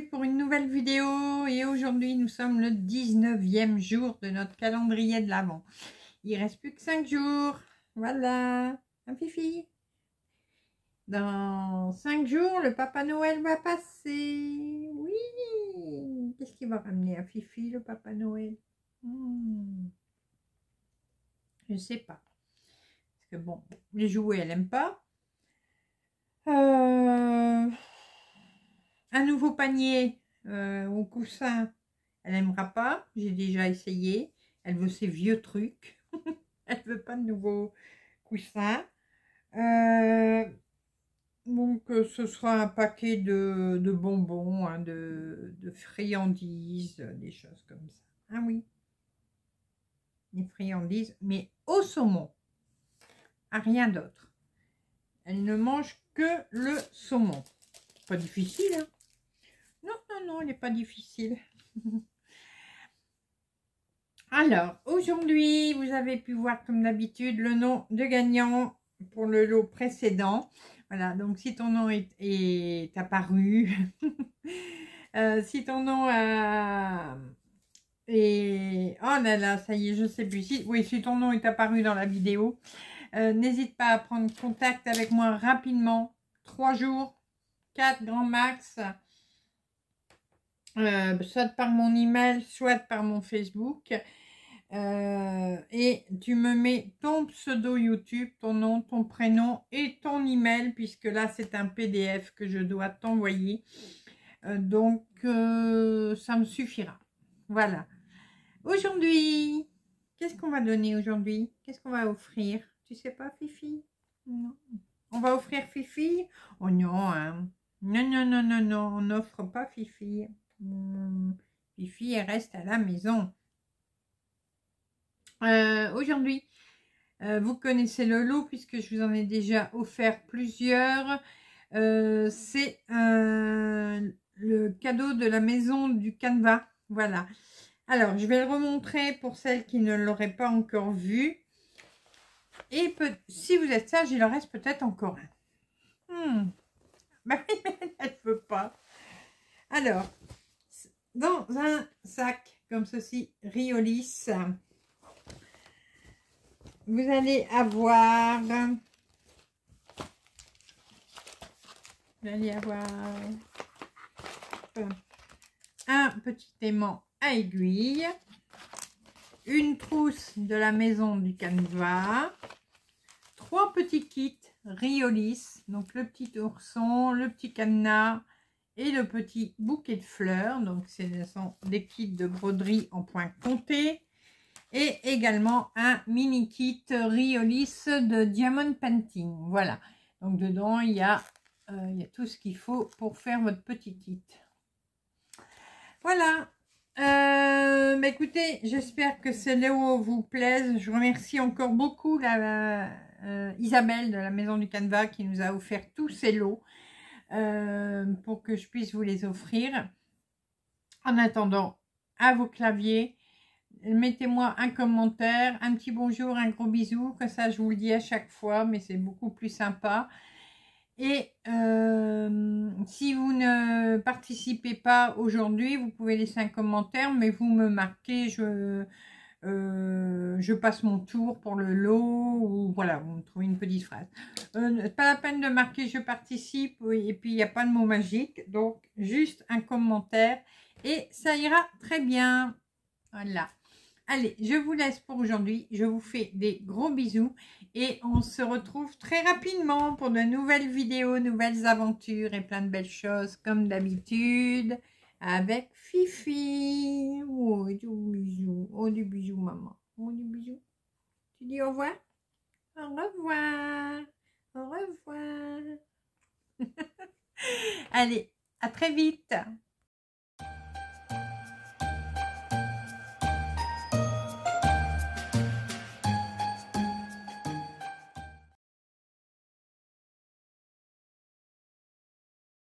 pour une nouvelle vidéo et aujourd'hui nous sommes le 19e jour de notre calendrier de l'Avent. Il reste plus que cinq jours, voilà, un fifi. Dans cinq jours, le Papa Noël va passer, oui Qu'est-ce qui va ramener à fifi, le Papa Noël hmm. Je sais pas. Parce que bon, les jouets, elle aime pas. Euh, un nouveau panier euh, au coussin. Elle n'aimera pas. J'ai déjà essayé. Elle veut ses vieux trucs. elle veut pas de nouveau coussin. Euh, donc, euh, ce sera un paquet de, bonbons, hein, de, friandises, des choses comme ça. Ah oui, des friandises, mais au saumon, à ah, rien d'autre. Elle ne mange que le saumon. Pas difficile, hein n'est pas difficile. Alors, aujourd'hui, vous avez pu voir comme d'habitude le nom de gagnant pour le lot précédent. Voilà, donc si ton nom est, apparu, euh, si ton nom euh, est... oh là là, ça y est, je sais plus. Si, oui, si ton nom est apparu dans la vidéo, euh, n'hésite pas à prendre contact avec moi rapidement. Trois jours, quatre grands max. Euh, soit par mon email, soit par mon Facebook. Euh, et tu me mets ton pseudo YouTube, ton nom, ton prénom et ton email, puisque là c'est un PDF que je dois t'envoyer. Euh, donc ça me suffira. Voilà. Aujourd'hui, qu'est-ce qu'on va donner aujourd'hui Qu'est-ce qu'on va offrir Tu sais pas, Fifi Non. On va offrir Fifi Oh non, hein. Non, non, non, non, non, on n'offre pas Fifi. Mon elle reste à la maison. Euh, aujourd'hui, euh, vous connaissez le lot puisque je vous en ai déjà offert plusieurs. Euh, c'est le cadeau de la maison du Canva. Voilà. Alors, je vais le remontrer pour celles qui ne l'auraient pas encore vu. Et si vous êtes sage, il en reste peut-être encore un. Hmm. Bah elle ne veut pas. Alors, dans un sac comme ceci, Riolis, vous allez avoir, vous allez avoir euh, un petit aimant à aiguille, une trousse de la maison du canevas, trois petits kits Riolis, donc le petit ourson, le petit cadenas, et le petit bouquet de fleurs. Donc, ce sont des kits de broderie en point compté. Et également un mini kit Riolis de Diamond Painting. Voilà. Donc, dedans, il y a, euh, tout ce qu'il faut pour faire votre petit kit. Voilà. Euh, bah, écoutez, j'espère que ce Léo vous plaise. Je remercie encore beaucoup euh, Isabelle de la Maison du Canevas qui nous a offert tous ces lots. Euh, pour que je puisse vous les offrir. En attendant, à vos claviers, mettez-moi un commentaire, un petit bonjour, un gros bisou, Comme ça je vous le dis à chaque fois, mais c'est beaucoup plus sympa. Et euh, si vous ne participez pas aujourd'hui, vous pouvez laisser un commentaire, mais vous me marquez, je, euh, je passe mon tour pour le lot, ou voilà, vous me trouvez une petite phrase. Euh, pas la peine de marquer je participe, et puis il n'y a pas de mot magique, donc juste un commentaire, et ça ira très bien. Voilà. Allez, je vous laisse pour aujourd'hui, je vous fais des gros bisous, et on se retrouve très rapidement pour de nouvelles vidéos, nouvelles aventures, et plein de belles choses, comme d'habitude avec Fifi. Oh, du bisou, oh, du bisou, maman. Bon, du bisou. Tu dis au revoir Au revoir. Au revoir. Allez, à très vite.